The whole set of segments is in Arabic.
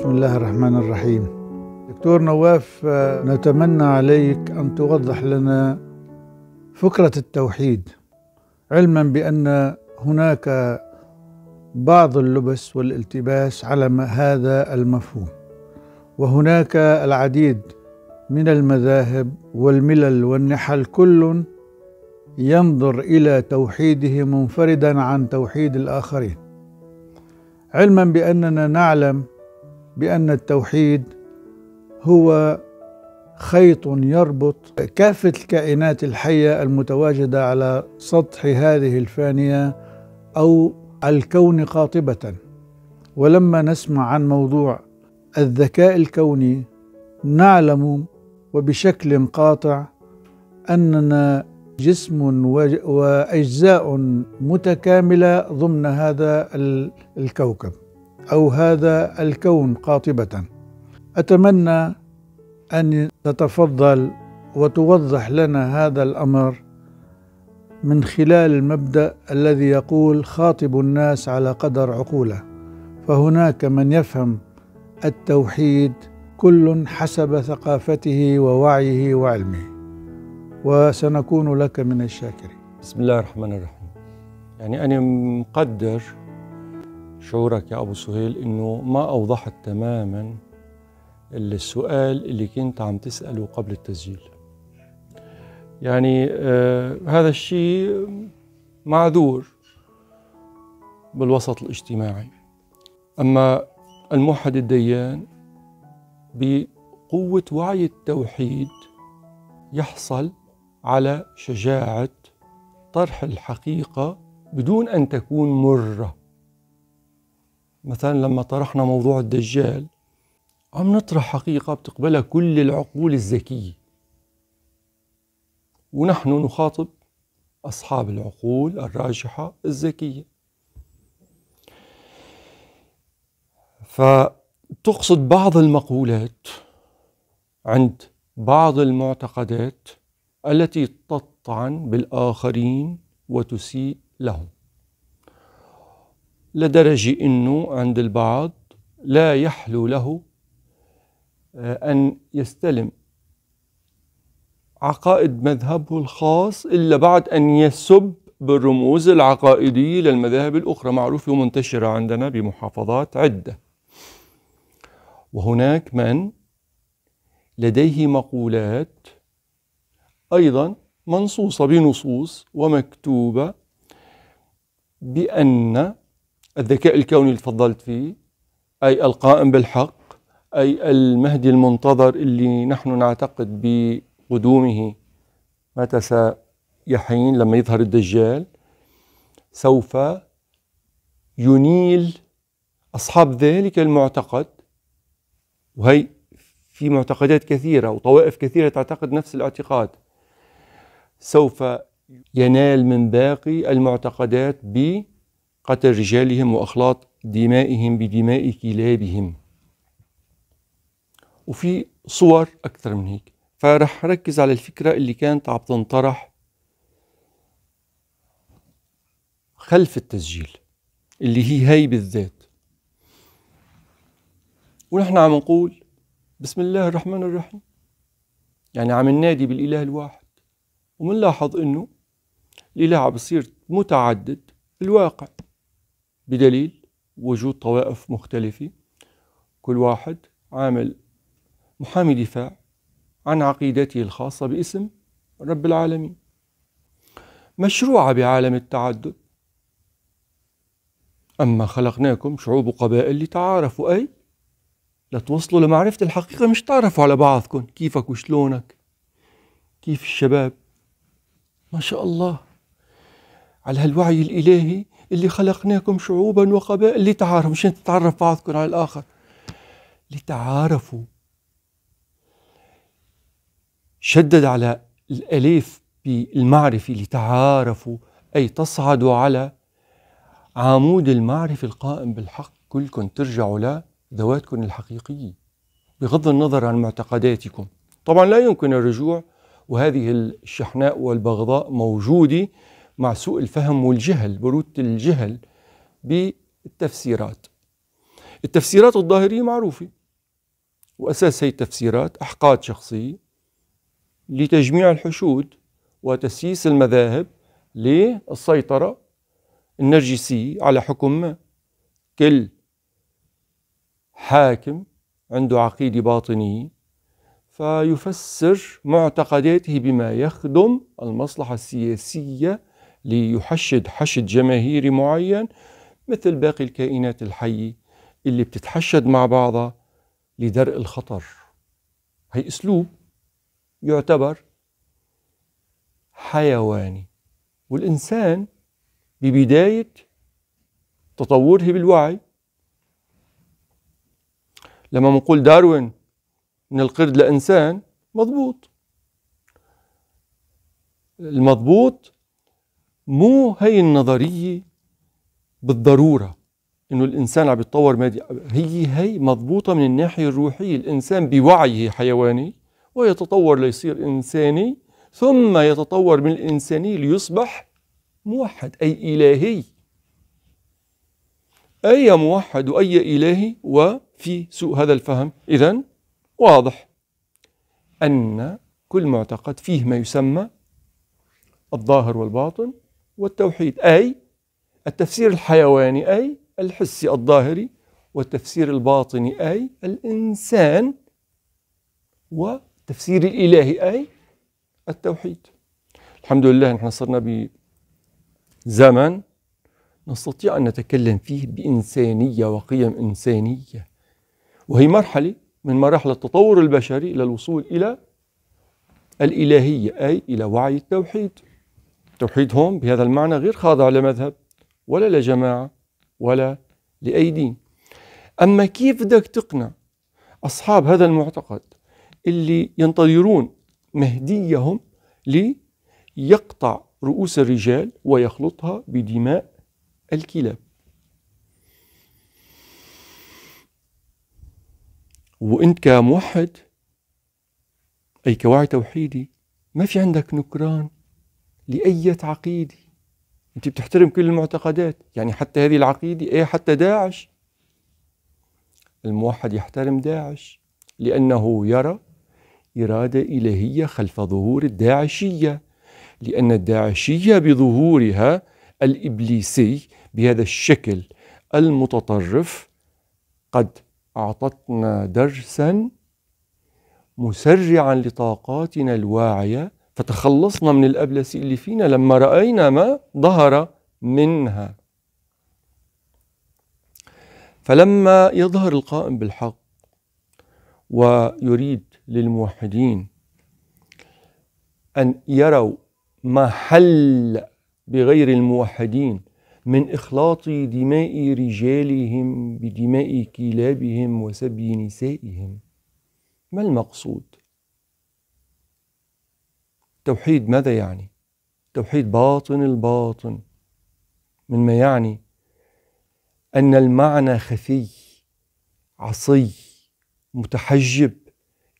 بسم الله الرحمن الرحيم دكتور نواف نتمنى عليك أن توضح لنا فكرة التوحيد علما بأن هناك بعض اللبس والالتباس على هذا المفهوم وهناك العديد من المذاهب والملل والنحل كل ينظر الى توحيده منفردا عن توحيد الاخرين علما باننا نعلم بأن التوحيد هو خيط يربط كافة الكائنات الحية المتواجدة على سطح هذه الفانية أو الكون قاطبة ولما نسمع عن موضوع الذكاء الكوني نعلم وبشكل قاطع أننا جسم وأجزاء متكاملة ضمن هذا الكوكب او هذا الكون قاطبه اتمنى ان تتفضل وتوضح لنا هذا الامر من خلال المبدا الذي يقول خاطب الناس على قدر عقوله فهناك من يفهم التوحيد كل حسب ثقافته ووعيه وعلمه وسنكون لك من الشاكرين بسم الله الرحمن الرحيم يعني انا مقدر شعورك يا أبو سهيل إنه ما أوضحت تماما السؤال اللي كنت عم تسأله قبل التسجيل يعني آه هذا الشيء معذور بالوسط الاجتماعي أما الموحد الديان بقوة وعي التوحيد يحصل على شجاعة طرح الحقيقة بدون أن تكون مرة مثلا لما طرحنا موضوع الدجال عم نطرح حقيقة بتقبلها كل العقول الذكية ونحن نخاطب أصحاب العقول الراجحة الذكية فتقصد بعض المقولات عند بعض المعتقدات التي تطعن بالآخرين وتسيء لهم لدرجة أنه عند البعض لا يحلو له آه، أن يستلم عقائد مذهبه الخاص إلا بعد أن يسب بالرموز العقائدية للمذاهب الأخرى معروفة ومنتشرة عندنا بمحافظات عدة وهناك من لديه مقولات أيضا منصوصة بنصوص ومكتوبة بأن الذكاء الكوني اللي تفضلت فيه أي القائم بالحق أي المهدي المنتظر اللي نحن نعتقد بقدومه متى سيحين لما يظهر الدجال سوف ينيل أصحاب ذلك المعتقد وهي في معتقدات كثيرة وطوائف كثيرة تعتقد نفس الاعتقاد سوف ينال من باقي المعتقدات ب قتل رجالهم وأخلاط دمائهم بدماء كلابهم وفي صور أكثر من هيك فرح ركز على الفكرة اللي كانت عم تنطرح خلف التسجيل اللي هي هي بالذات ونحن عم نقول بسم الله الرحمن الرحيم يعني عم ننادي بالإله الواحد ومنلاحظ إنه الإله عم بصير متعدد الواقع بدليل وجود طوائف مختلفة كل واحد عامل محامي دفاع عن عقيدته الخاصة باسم رب العالمين مشروعة بعالم التعدد أما خلقناكم شعوب وقبائل لتعارفوا أي لتوصلوا لمعرفة الحقيقة مش تعرفوا على بعضكم كيفك وشلونك كيف الشباب ما شاء الله على هالوعي الإلهي اللي خلقناكم شعوبا وقبائل لتعارفوا مش تتعرف بعضكم على الآخر لتعارفوا شدد على الأليف بالمعرفة لتعارفوا أي تصعدوا على عمود المعرفة القائم بالحق كلكم ترجعوا لذواتكم الحقيقية بغض النظر عن معتقداتكم طبعا لا يمكن الرجوع وهذه الشحناء والبغضاء موجودة مع سوء الفهم والجهل برودة الجهل بالتفسيرات التفسيرات الظاهرية معروفة وأساس هي التفسيرات أحقاد شخصية لتجميع الحشود وتسييس المذاهب للسيطرة النرجسية على حكم ما كل حاكم عنده عقيدة باطنية فيفسر معتقداته بما يخدم المصلحة السياسية ليحشد حشد جماهيري معين مثل باقي الكائنات الحية اللي بتتحشد مع بعضها لدرء الخطر هي أسلوب يعتبر حيواني والإنسان ببداية تطوره بالوعي لما نقول داروين من القرد لإنسان مضبوط المضبوط مو هي النظرية بالضرورة انه الانسان عم يتطور مادي هي هي مضبوطة من الناحية الروحية الانسان بوعيه حيواني ويتطور ليصير انساني ثم يتطور من الانساني ليصبح موحد اي الهي اي موحد واي الهي وفي سوء هذا الفهم اذا واضح ان كل معتقد فيه ما يسمى الظاهر والباطن والتوحيد أي التفسير الحيواني أي الحسي الظاهري والتفسير الباطني أي الإنسان والتفسير الإلهي أي التوحيد الحمد لله نحن صرنا بزمن نستطيع أن نتكلم فيه بإنسانية وقيم إنسانية وهي مرحلة من مراحل التطور البشري إلى الوصول إلى الإلهية أي إلى وعي التوحيد توحيدهم بهذا المعنى غير خاضع لمذهب ولا لجماعة ولا لأي دين أما كيف بدك تقنع أصحاب هذا المعتقد اللي ينتظرون مهديهم ليقطع رؤوس الرجال ويخلطها بدماء الكلاب وانت كموحد اي كواعي توحيدي ما في عندك نكران لأية عقيدة أنت بتحترم كل المعتقدات يعني حتى هذه العقيدة إيه حتى داعش الموحد يحترم داعش لأنه يرى إرادة إلهية خلف ظهور الداعشية لأن الداعشية بظهورها الإبليسي بهذا الشكل المتطرف قد أعطتنا درسا مسرعا لطاقاتنا الواعية فتخلصنا من الابلس اللي فينا لما رأينا ما ظهر منها فلما يظهر القائم بالحق ويريد للموحدين أن يروا ما حل بغير الموحدين من إخلاط دماء رجالهم بدماء كلابهم وسبي نسائهم ما المقصود التوحيد ماذا يعني توحيد باطن الباطن مما يعني أن المعنى خفي عصي متحجب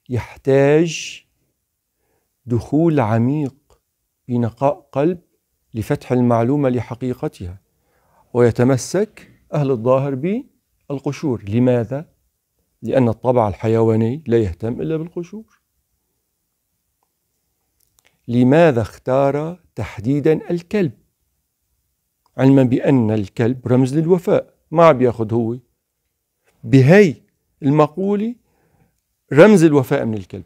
يحتاج دخول عميق في نقاء قلب لفتح المعلومة لحقيقتها ويتمسك أهل الظاهر بالقشور لماذا؟ لأن الطبع الحيواني لا يهتم إلا بالقشور لماذا اختار تحديدا الكلب علما بأن الكلب رمز للوفاء ما عم بياخذ هو بهي المقولة رمز الوفاء من الكلب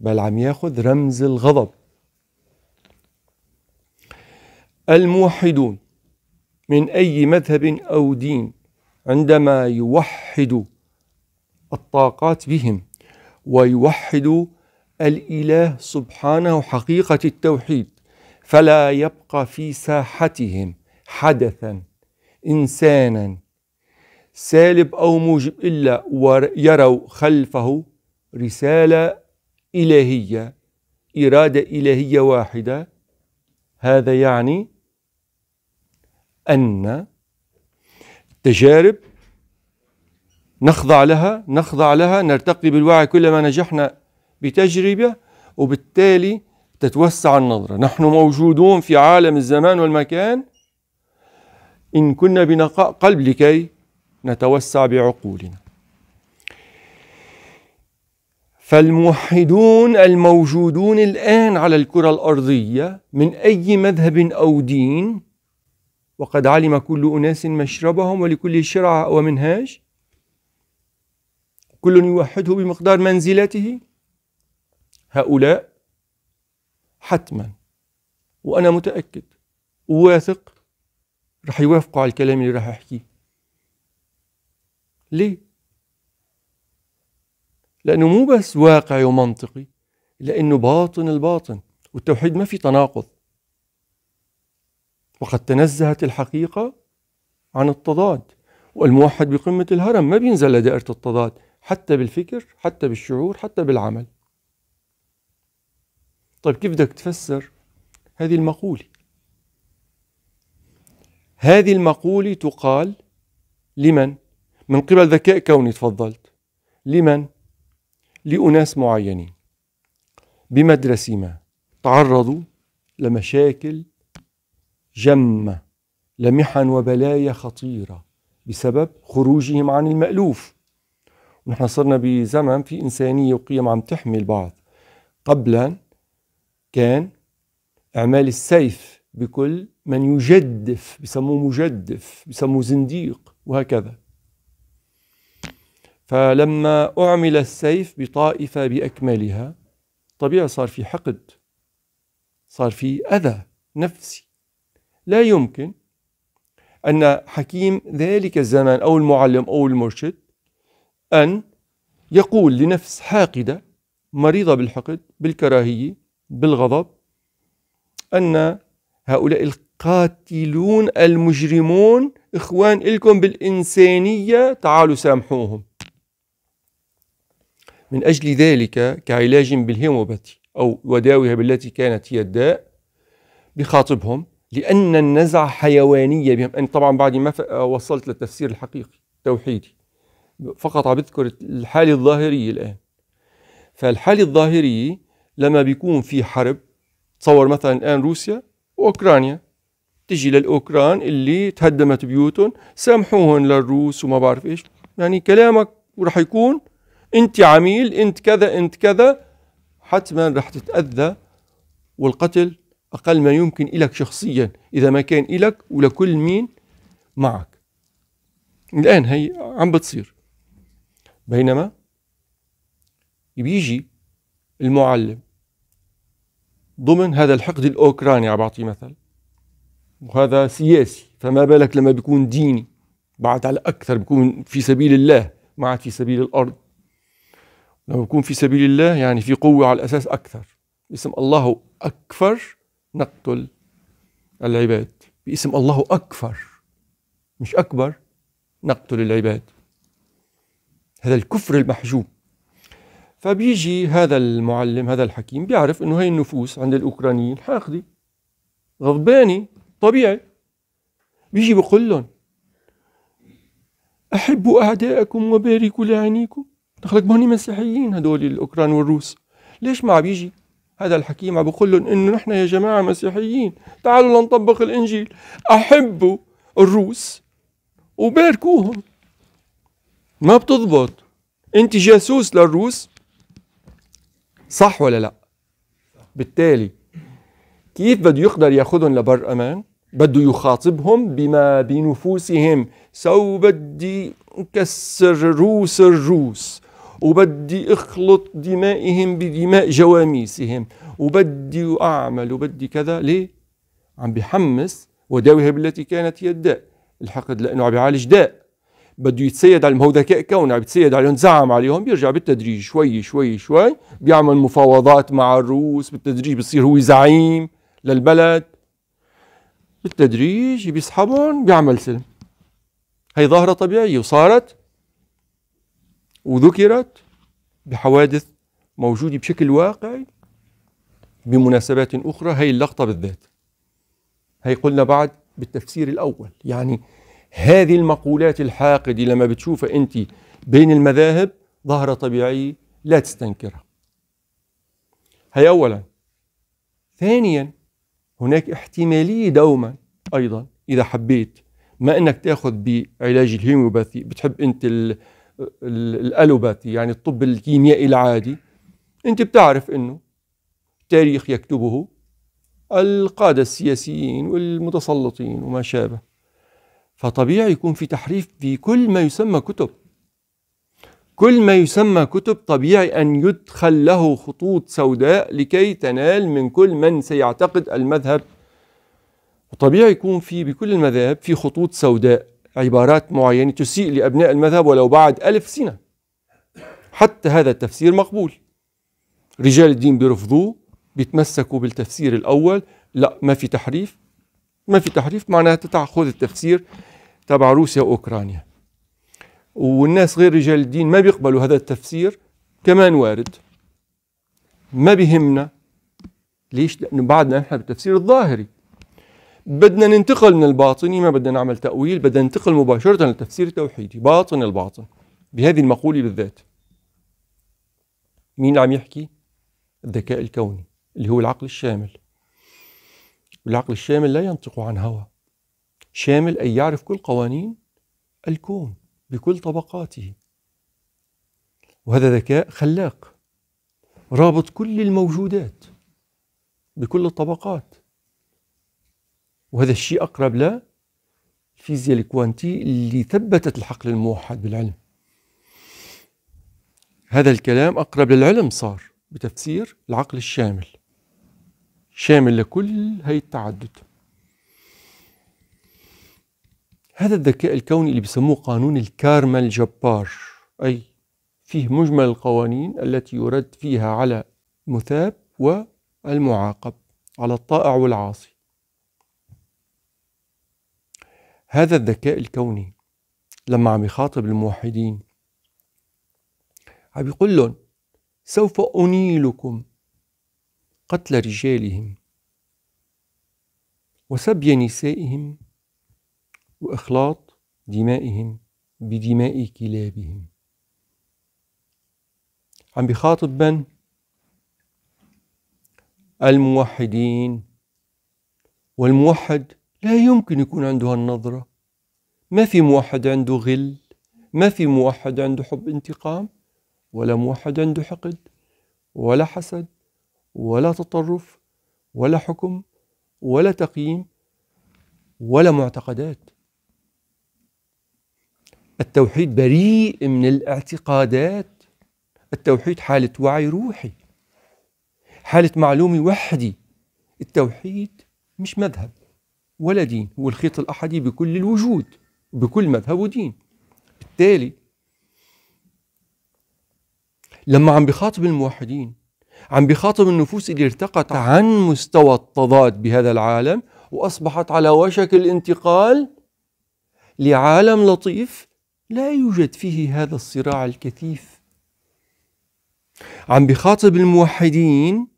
بل عم ياخذ رمز الغضب الموحدون من أي مذهب أو دين عندما يوحد الطاقات بهم ويوحدوا الإله سبحانه حقيقة التوحيد فلا يبقى في ساحتهم حدثا إنسانا سالب أو موجب إلا ويروا خلفه رسالة إلهية إرادة إلهية واحدة هذا يعني أن تجارب نخضع لها نخضع لها نرتقي بالوعي كلما نجحنا بتجربة وبالتالي تتوسع النظرة نحن موجودون في عالم الزمان والمكان إن كنا بنقاء قلب لكي نتوسع بعقولنا فالموحدون الموجودون الآن على الكرة الأرضية من أي مذهب أو دين وقد علم كل أناس مشربهم ولكل شرع ومنهاج كل يوحده بمقدار منزلته هؤلاء حتما وأنا متأكد وواثق رح يوافقوا على الكلام اللي رح أحكيه ليه؟ لأنه مو بس واقعي ومنطقي لأنه باطن الباطن والتوحيد ما في تناقض وقد تنزهت الحقيقة عن التضاد والموحد بقمة الهرم ما بينزل لدائرة التضاد حتى بالفكر حتى بالشعور حتى بالعمل طيب كيف بدك تفسر هذه المقولة هذه المقولة تقال لمن من قبل ذكاء كوني تفضلت لمن لأناس معينين بمدرسة ما تعرضوا لمشاكل جمة لمحن وبلايا خطيرة بسبب خروجهم عن المألوف ونحن صرنا بزمن في إنسانية وقيم عم تحمي البعض قبلا كان اعمال السيف بكل من يجدف بسموه مجدف بسموه زنديق وهكذا فلما أعمل السيف بطائفة بأكملها طبيعي صار في حقد صار في أذى نفسي لا يمكن أن حكيم ذلك الزمان أو المعلم أو المرشد أن يقول لنفس حاقدة مريضة بالحقد بالكراهية بالغضب أن هؤلاء القاتلون المجرمون إخوان إلكم بالإنسانية تعالوا سامحوهم من أجل ذلك كعلاج بالهيموباتي أو وداوها بالتي كانت هي الداء بخاطبهم لأن النزعة حيوانية بهم أنا طبعا بعد ما وصلت للتفسير الحقيقي التوحيدي فقط عم بذكر الحالة الظاهرية الآن فالحالة الظاهرية لما بيكون في حرب تصور مثلا الآن روسيا وأوكرانيا تجي للأوكران اللي تهدمت بيوتهم سامحوهم للروس وما بعرف إيش يعني كلامك وراح يكون أنت عميل أنت كذا أنت كذا حتما راح تتأذى والقتل أقل ما يمكن إلك شخصيا إذا ما كان إلك ولكل مين معك الآن هي عم بتصير بينما بيجي المعلم ضمن هذا الحقد الأوكراني عم بعطي مثل وهذا سياسي فما بالك لما بيكون ديني بعد على أكثر بيكون في سبيل الله ما عاد في سبيل الأرض لما بيكون في سبيل الله يعني في قوة على الأساس أكثر باسم الله أكفر نقتل العباد باسم الله أكفر مش أكبر نقتل العباد هذا الكفر المحجوب فبيجي هذا المعلم هذا الحكيم بيعرف انه هي النفوس عند الاوكرانيين حاقده غضبانه طبيعي بيجي بقول لهم احبوا اعدائكم وباركوا لعينيكم دخلك ما هن مسيحيين هدول الاوكران والروس ليش ما بيجي هذا الحكيم عم بقول لهم انه نحن يا جماعه مسيحيين تعالوا لنطبق الانجيل احبوا الروس وباركوهم ما بتضبط انت جاسوس للروس صح ولا لا بالتالي كيف بده يقدر ياخذهم لبر امان بده يخاطبهم بما بنفوسهم سو بدي كسر روس الروس وبدي اخلط دمائهم بدماء جواميسهم وبدي اعمل وبدي كذا ليه عم بحمس وداويها بالتي كانت هي الداء الحقد لانه عم بيعالج داء بده يتسيد على هو ذكاء كونه عم يتسيد عليهم زعم عليهم بيرجع بالتدريج شوي شوي شوي بيعمل مفاوضات مع الروس بالتدريج بصير هو زعيم للبلد بالتدريج بيسحبهم بيعمل سلم هي ظاهرة طبيعية وصارت وذكرت بحوادث موجودة بشكل واقعي بمناسبات أخرى هي اللقطة بالذات هي قلنا بعد بالتفسير الأول يعني هذه المقولات الحاقدة لما بتشوفها أنت بين المذاهب ظاهرة طبيعية لا تستنكرها هي أولا ثانيا هناك احتمالية دوما أيضا إذا حبيت ما أنك تأخذ بعلاج الهيموباثي بتحب أنت الألوباثي يعني الطب الكيميائي العادي أنت بتعرف أنه التاريخ يكتبه القادة السياسيين والمتسلطين وما شابه فطبيعي يكون في تحريف في كل ما يسمى كتب كل ما يسمى كتب طبيعي أن يدخل له خطوط سوداء لكي تنال من كل من سيعتقد المذهب وطبيعي يكون في بكل المذاهب في خطوط سوداء عبارات معينة تسيء لأبناء المذهب ولو بعد ألف سنة حتى هذا التفسير مقبول رجال الدين بيرفضوه بيتمسكوا بالتفسير الأول لا ما في تحريف ما في تحريف معناها تتعخذ التفسير تبع روسيا واوكرانيا والناس غير رجال الدين ما بيقبلوا هذا التفسير كمان وارد ما بهمنا ليش؟ لأنه بعدنا نحن بالتفسير الظاهري بدنا ننتقل من الباطني ما بدنا نعمل تأويل بدنا ننتقل مباشرة للتفسير التوحيدي باطن الباطن بهذه المقولة بالذات مين عم يحكي؟ الذكاء الكوني اللي هو العقل الشامل والعقل الشامل لا ينطق عن هوى شامل أن يعرف كل قوانين الكون بكل طبقاته وهذا ذكاء خلاق رابط كل الموجودات بكل الطبقات وهذا الشيء أقرب لا الفيزياء الكوانتي اللي ثبتت الحقل الموحد بالعلم هذا الكلام أقرب للعلم صار بتفسير العقل الشامل شامل لكل هي التعدد هذا الذكاء الكوني اللي بيسموه قانون الكارما الجبار أي فيه مجمل القوانين التي يرد فيها على المثاب والمعاقب على الطائع والعاصي هذا الذكاء الكوني لما عم يخاطب الموحدين عم يقول لهم سوف أنيلكم قتل رجالهم وسبي نسائهم واخلاط دمائهم بدماء كلابهم عم بخاطب من الموحدين والموحد لا يمكن يكون عنده هالنظره ما في موحد عنده غل ما في موحد عنده حب انتقام ولا موحد عنده حقد ولا حسد ولا تطرف ولا حكم ولا تقييم ولا معتقدات التوحيد بريء من الاعتقادات التوحيد حالة وعي روحي حالة معلومة وحدي التوحيد مش مذهب ولا دين هو الخيط الأحدي بكل الوجود بكل مذهب ودين بالتالي لما عم بخاطب الموحدين عم بخاطب النفوس اللي ارتقت عن مستوى التضاد بهذا العالم وأصبحت على وشك الانتقال لعالم لطيف لا يوجد فيه هذا الصراع الكثيف عم بخاطب الموحدين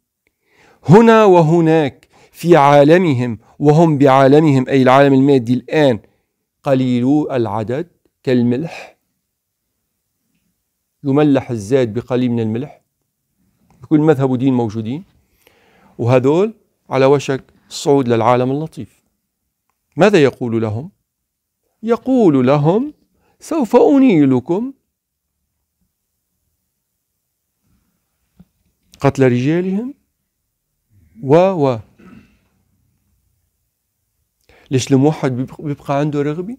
هنا وهناك في عالمهم وهم بعالمهم أي العالم المادي الآن قليل العدد كالملح يملح الزاد بقليل من الملح بكل مذهب ودين موجودين وهذول على وشك الصعود للعالم اللطيف ماذا يقول لهم؟ يقول لهم سوف أنيلكم قتل رجالهم و و ليش الموحد بيبقى عنده رغبة؟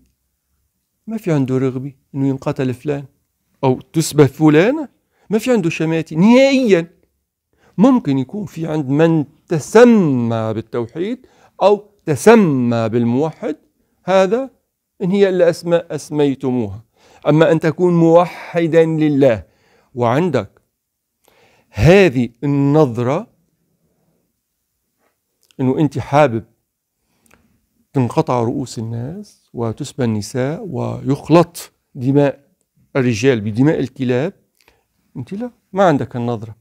ما في عنده رغبة إنه ينقتل فلان أو تسبه فلانة ما في عنده شماتة نهائيا ممكن يكون في عند من تسمى بالتوحيد أو تسمى بالموحد هذا إن هي إلا أسماء أسميتموها أما أن تكون موحدا لله وعندك هذه النظرة أنه أنت حابب تنقطع رؤوس الناس وتسبى النساء ويخلط دماء الرجال بدماء الكلاب أنت لا ما عندك النظرة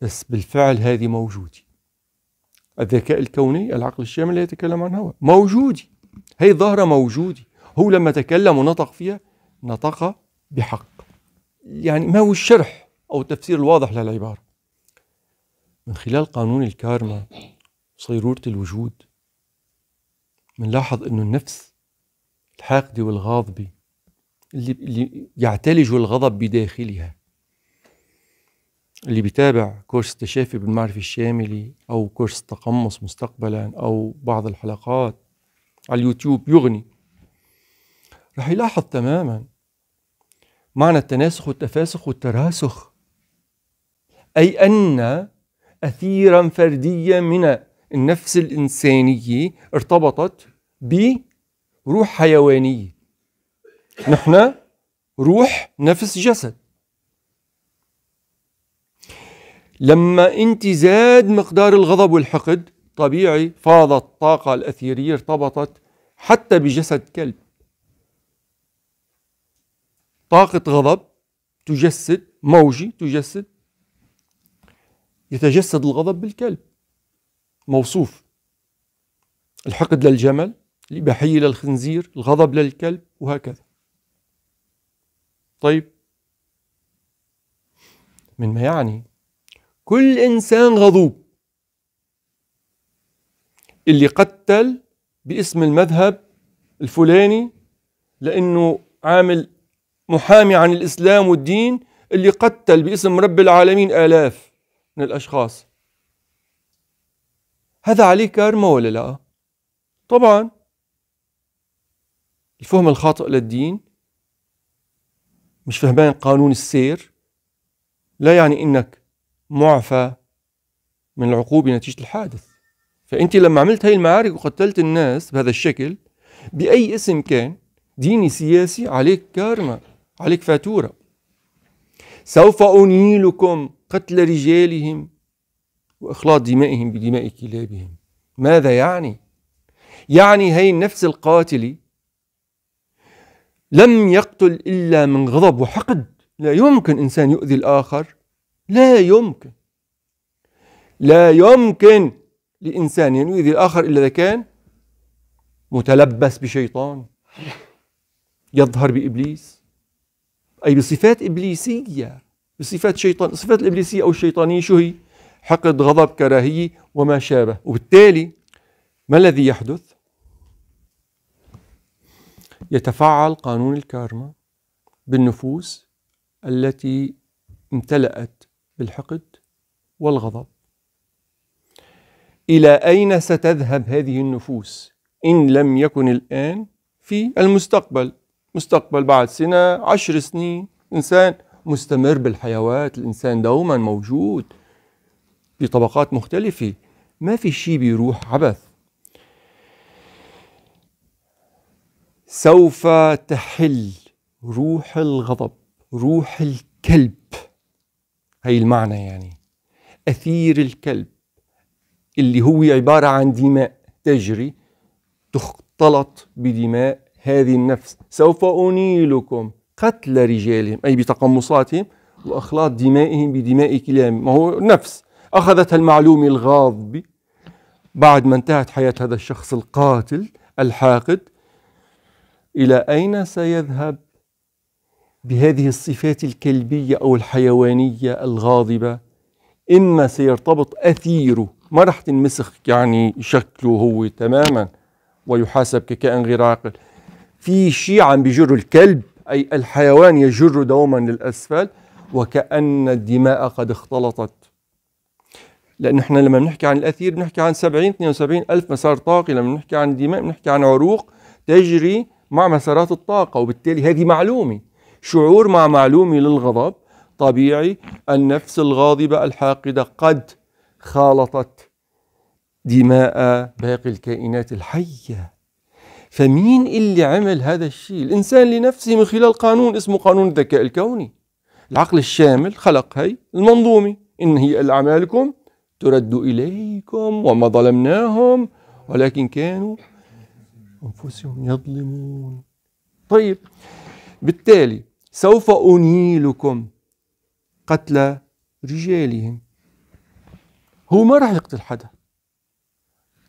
بس بالفعل هذه موجودة الذكاء الكوني العقل الشامل لا يتكلم عن موجودة موجودي هي الظاهرة موجودة هو لما تكلم ونطق فيها نطق بحق يعني ما هو الشرح أو التفسير الواضح للعبارة من خلال قانون الكارما صيرورة الوجود بنلاحظ أنه النفس الحاقدة والغاضبة اللي, اللي يعتلج الغضب بداخلها اللي بيتابع كورس التشافي بالمعرفة الشاملة أو كورس تقمص مستقبلا أو بعض الحلقات على اليوتيوب يغني رح يلاحظ تماما معنى التناسخ والتفاسخ والتراسخ أي أن أثيرا فرديا من النفس الإنسانية ارتبطت بروح حيوانية نحن روح نفس جسد لما انت زاد مقدار الغضب والحقد طبيعي فاضت طاقة الأثيرية ارتبطت حتى بجسد كلب طاقة غضب تجسد موجي تجسد يتجسد الغضب بالكلب موصوف الحقد للجمل الإباحية للخنزير الغضب للكلب وهكذا طيب من ما يعني كل إنسان غضوب اللي قتل باسم المذهب الفلاني لأنه عامل محامي عن الإسلام والدين اللي قتل باسم رب العالمين آلاف من الأشخاص هذا عليه كارما ولا لا طبعا الفهم الخاطئ للدين مش فهمان قانون السير لا يعني انك معفى من العقوبة نتيجة الحادث فأنت لما عملت هاي المعارك وقتلت الناس بهذا الشكل بأي اسم كان ديني سياسي عليك كارما عليك فاتورة سوف أنيلكم قتل رجالهم وإخلاط دمائهم بدماء كلابهم ماذا يعني؟ يعني هاي النفس القاتلة لم يقتل إلا من غضب وحقد لا يمكن إنسان يؤذي الآخر لا يمكن لا يمكن لإنسان يؤذي الآخر إلا إذا كان متلبس بشيطان يظهر بإبليس أي بصفات إبليسية بصفات شيطان الصفات الإبليسية أو الشيطانية شو هي؟ حقد غضب كراهية وما شابه وبالتالي ما الذي يحدث؟ يتفعل قانون الكارما بالنفوس التي امتلأت بالحقد والغضب إلى أين ستذهب هذه النفوس إن لم يكن الآن في المستقبل مستقبل بعد سنة عشر سنين إنسان مستمر بالحيوات الإنسان دوما موجود في طبقات مختلفة ما في شيء بيروح عبث سوف تحل روح الغضب روح الكلب هي المعنى يعني أثير الكلب اللي هو عبارة عن دماء تجري تختلط بدماء هذه النفس سوف أنيلكم قتل رجالهم أي بتقمصاتهم وأخلاط دمائهم بدماء كلام ما هو نفس أخذت المعلوم الغاضب بعد ما انتهت حياة هذا الشخص القاتل الحاقد إلى أين سيذهب بهذه الصفات الكلبية أو الحيوانية الغاضبة إما سيرتبط أثيره ما راح تنمسخ يعني شكله هو تماما ويحاسب ككائن غير عاقل في شيء عم بيجر الكلب أي الحيوان يجر دوما للأسفل وكأن الدماء قد اختلطت لأن إحنا لما بنحكي عن الأثير بنحكي عن 70 72 ألف مسار طاقي لما بنحكي عن دماء بنحكي عن عروق تجري مع مسارات الطاقة وبالتالي هذه معلومة شعور مع معلومة للغضب طبيعي النفس الغاضبة الحاقدة قد خالطت دماء باقي الكائنات الحية فمين اللي عمل هذا الشيء الإنسان لنفسه من خلال قانون اسمه قانون الذكاء الكوني العقل الشامل خلق هي المنظومة إن هي أعمالكم ترد إليكم وما ظلمناهم ولكن كانوا أنفسهم يظلمون طيب بالتالي سوف أنيلكم قتل رجالهم هو ما راح يقتل حدا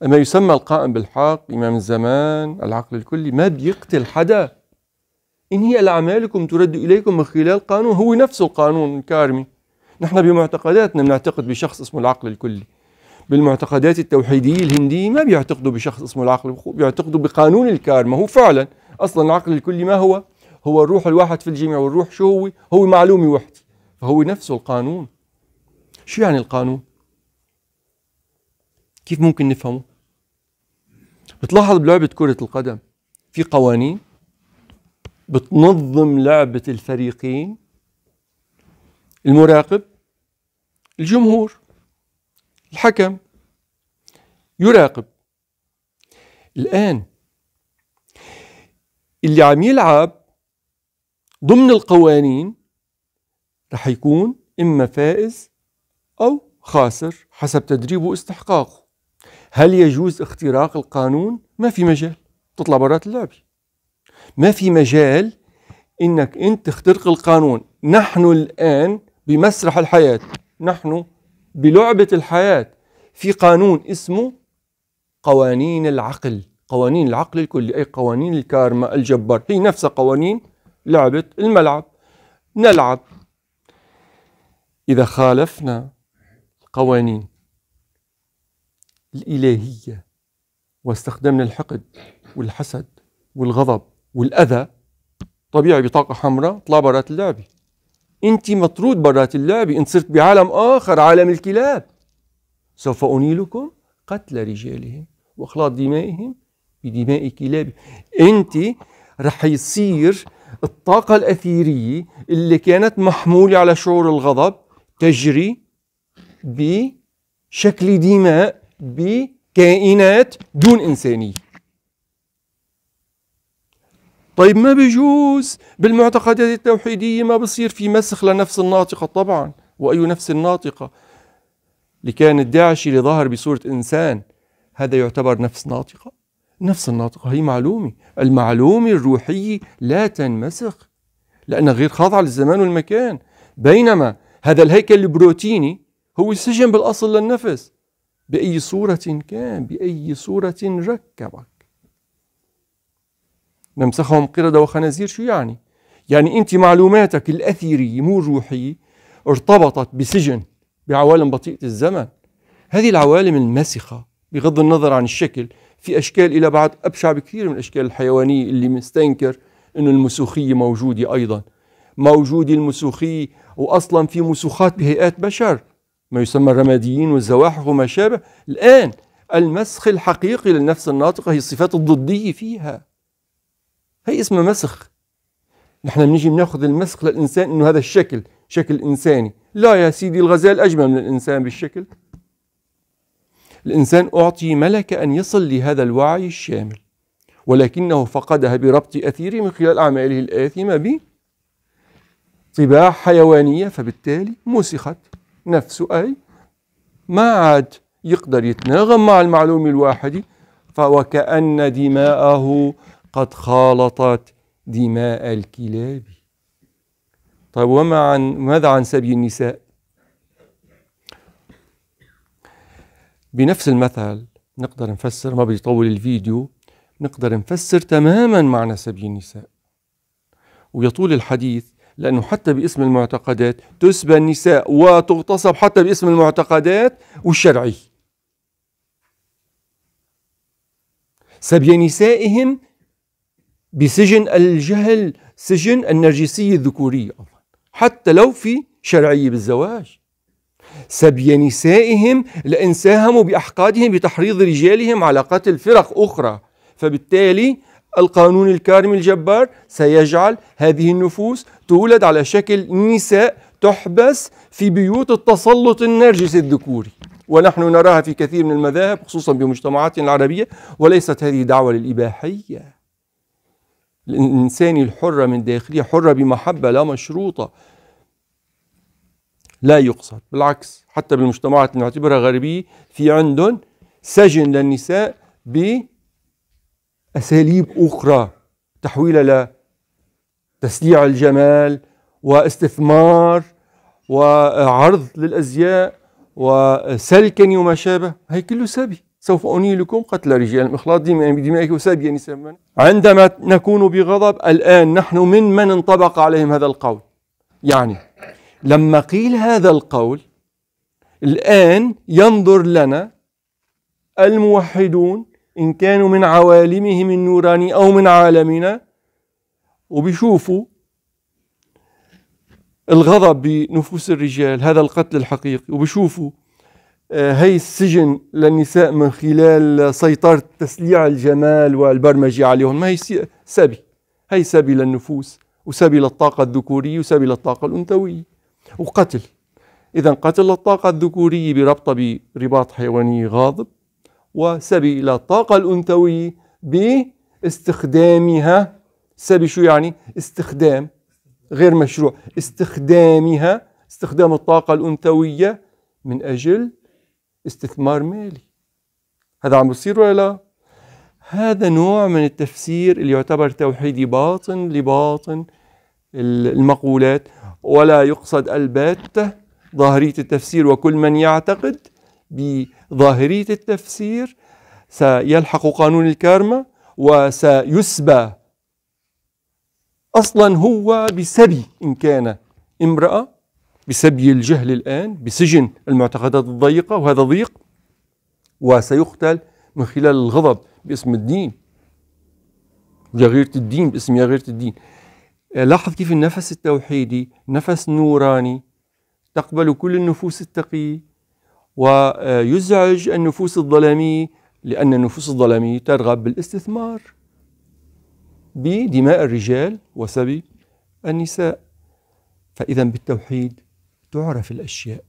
ما يسمى القائم بالحق امام الزمان العقل الكلي ما بيقتل حدا ان هي لاعمالكم ترد اليكم من خلال قانون هو نفسه القانون الكارمي نحن بمعتقداتنا بنعتقد بشخص اسمه العقل الكلي بالمعتقدات التوحيدية الهندية ما بيعتقدوا بشخص اسمه العقل بيعتقدوا بقانون الكارما هو فعلا أصلا العقل الكلي ما هو هو الروح الواحد في الجميع والروح شو هو هو معلومة وحدي فهو نفسه القانون شو يعني القانون كيف ممكن نفهمه؟ بتلاحظ بلعبة كرة القدم في قوانين بتنظم لعبة الفريقين المراقب الجمهور الحكم يراقب الآن اللي عم يلعب ضمن القوانين رح يكون إما فائز أو خاسر حسب تدريبه واستحقاقه هل يجوز اختراق القانون؟ ما في مجال تطلع برات اللعبة ما في مجال انك انت تخترق القانون نحن الان بمسرح الحياة نحن بلعبة الحياة في قانون اسمه قوانين العقل قوانين العقل الكلي أي قوانين الكارما الجبار هي نفسها قوانين لعبة الملعب نلعب إذا خالفنا قوانين الإلهية واستخدمنا الحقد والحسد والغضب والأذى طبيعي بطاقة حمراء اطلع برات اللعبة أنت مطرود برات اللعبة أنت صرت بعالم آخر عالم الكلاب سوف أنيلكم قتل رجالهم وإخلاط دمائهم بدماء كلابي أنت رح يصير الطاقة الأثيرية اللي كانت محمولة على شعور الغضب تجري بشكل دماء بكائنات دون إنسانية طيب ما بيجوز بالمعتقدات التوحيدية ما بصير في مسخ لنفس الناطقة طبعا وأي نفس الناطقة اللي كان الداعشي اللي ظهر بصورة إنسان هذا يعتبر نفس ناطقة نفس الناطقة هي معلومة المعلومة الروحية لا تنمسخ لأنها غير خاضعة للزمان والمكان بينما هذا الهيكل البروتيني هو سجن بالأصل للنفس بأي صورة كان بأي صورة ركبك نمسخهم قردة وخنازير شو يعني؟ يعني أنت معلوماتك الأثيرية مو الروحية ارتبطت بسجن بعوالم بطيئة الزمن هذه العوالم المسخة بغض النظر عن الشكل في أشكال إلى بعد أبشع بكثير من الأشكال الحيوانية اللي مستنكر أنه المسوخية موجودة أيضا موجودة المسوخية وأصلا في مسوخات بهيئات بشر ما يسمى الرماديين والزواحف وما شابه الآن المسخ الحقيقي للنفس الناطقة هي الصفات الضدية فيها هي اسمها مسخ نحن بنيجي بناخذ المسخ للإنسان إنه هذا الشكل شكل إنساني لا يا سيدي الغزال أجمل من الإنسان بالشكل الإنسان أعطي ملكة أن يصل لهذا الوعي الشامل ولكنه فقدها بربط أثيره من خلال أعماله الآثمة بطباع حيوانية فبالتالي مسخت نفسه أي ما عاد يقدر يتناغم مع المعلوم الواحد فوكأن دماءه قد خالطت دماء الكلاب طيب وما عن ماذا عن سبي النساء بنفس المثل نقدر نفسر ما بيطول الفيديو نقدر نفسر تماما معنى سبي النساء ويطول الحديث لأنه حتى باسم المعتقدات تسبى النساء وتغتصب حتى باسم المعتقدات والشرعي سبي نسائهم بسجن الجهل سجن النرجسية الذكورية حتى لو في شرعية بالزواج سبي نسائهم لأن ساهموا بأحقادهم بتحريض رجالهم على قتل فرق أخرى فبالتالي القانون الكارم الجبار سيجعل هذه النفوس تولد على شكل نساء تحبس في بيوت التسلط النرجسي الذكوري ونحن نراها في كثير من المذاهب خصوصا بمجتمعاتنا العربية وليست هذه دعوة للإباحية الإنسان الحرة من داخلها حرة بمحبة لا مشروطة لا يقصد بالعكس حتى بالمجتمعات اللي نعتبرها غربية في عندهم سجن للنساء بأساليب أخرى تحويلها تسليع الجمال واستثمار وعرض للأزياء وسلكا وما شابه هي كله سبي سوف أنيلكم قتل رجال إخلاط بدمائكم سبيا نسبا عندما نكون بغضب الآن نحن من من انطبق عليهم هذا القول يعني لما قيل هذا القول الآن ينظر لنا الموحدون إن كانوا من عوالمهم النوراني أو من عالمنا وبيشوفوا الغضب بنفوس الرجال هذا القتل الحقيقي وبيشوفوا آه، هي السجن للنساء من خلال سيطرة تسليع الجمال والبرمجة عليهم ما هي سبي هي سبي للنفوس وسبي للطاقة الذكورية وسبي للطاقة الأنثوية وقتل إذا قتل للطاقة الذكورية بربطة برباط حيواني غاضب وسبي للطاقة الأنثوية باستخدامها سبي شو يعني استخدام غير مشروع استخدامها استخدام الطاقة الأنثوية من أجل استثمار مالي هذا عم بصير ولا لا؟ هذا نوع من التفسير اللي يعتبر توحيدي باطن لباطن المقولات ولا يقصد البتة ظاهرية التفسير وكل من يعتقد بظاهرية التفسير سيلحق قانون الكارما وسيسبى أصلا هو بسبي إن كان امرأة بسبي الجهل الآن بسجن المعتقدات الضيقة وهذا ضيق وسيقتل من خلال الغضب باسم الدين غيرة الدين باسم غيرة الدين لاحظ كيف النفس التوحيدي نفس نوراني تقبل كل النفوس التقي ويزعج النفوس الظلامية لأن النفوس الظلامية ترغب بالاستثمار بدماء الرجال وسبي النساء فإذا بالتوحيد تعرف الأشياء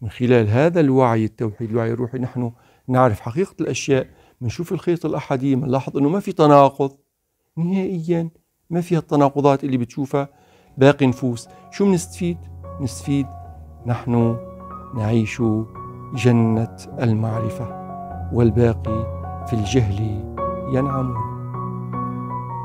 من خلال هذا الوعي التوحيد الوعي الروحي نحن نعرف حقيقة الأشياء نشوف الخيط الأحدي نلاحظ أنه ما في تناقض نهائيا ما فيها التناقضات اللي بتشوفها باقي نفوس شو بنستفيد؟ نستفيد نحن نعيش جنة المعرفة والباقي في الجهل ينعمون